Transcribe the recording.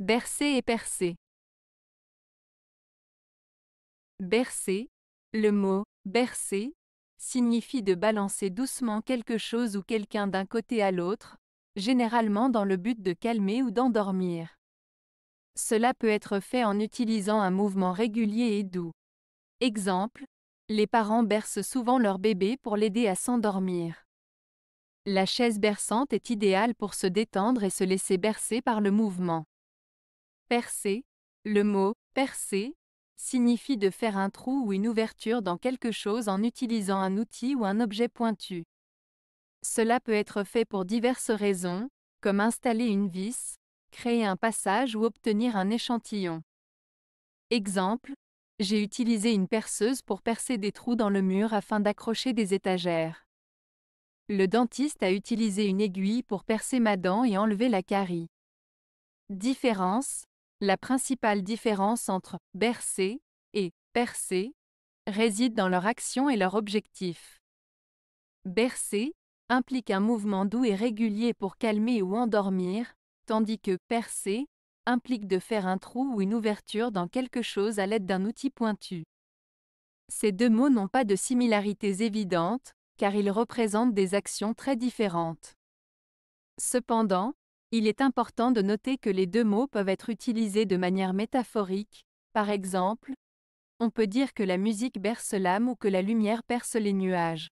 Bercer et percer. Bercer, le mot bercer signifie de balancer doucement quelque chose ou quelqu'un d'un côté à l'autre, généralement dans le but de calmer ou d'endormir. Cela peut être fait en utilisant un mouvement régulier et doux. Exemple, les parents bercent souvent leur bébé pour l'aider à s'endormir. La chaise berçante est idéale pour se détendre et se laisser bercer par le mouvement. Percer. Le mot percer signifie de faire un trou ou une ouverture dans quelque chose en utilisant un outil ou un objet pointu. Cela peut être fait pour diverses raisons, comme installer une vis, créer un passage ou obtenir un échantillon. Exemple, j'ai utilisé une perceuse pour percer des trous dans le mur afin d'accrocher des étagères. Le dentiste a utilisé une aiguille pour percer ma dent et enlever la carie. Différence la principale différence entre bercer et percer réside dans leur action et leur objectif. Bercer implique un mouvement doux et régulier pour calmer ou endormir, tandis que percer implique de faire un trou ou une ouverture dans quelque chose à l'aide d'un outil pointu. Ces deux mots n'ont pas de similarités évidentes, car ils représentent des actions très différentes. Cependant, il est important de noter que les deux mots peuvent être utilisés de manière métaphorique. Par exemple, on peut dire que la musique berce l'âme ou que la lumière perce les nuages.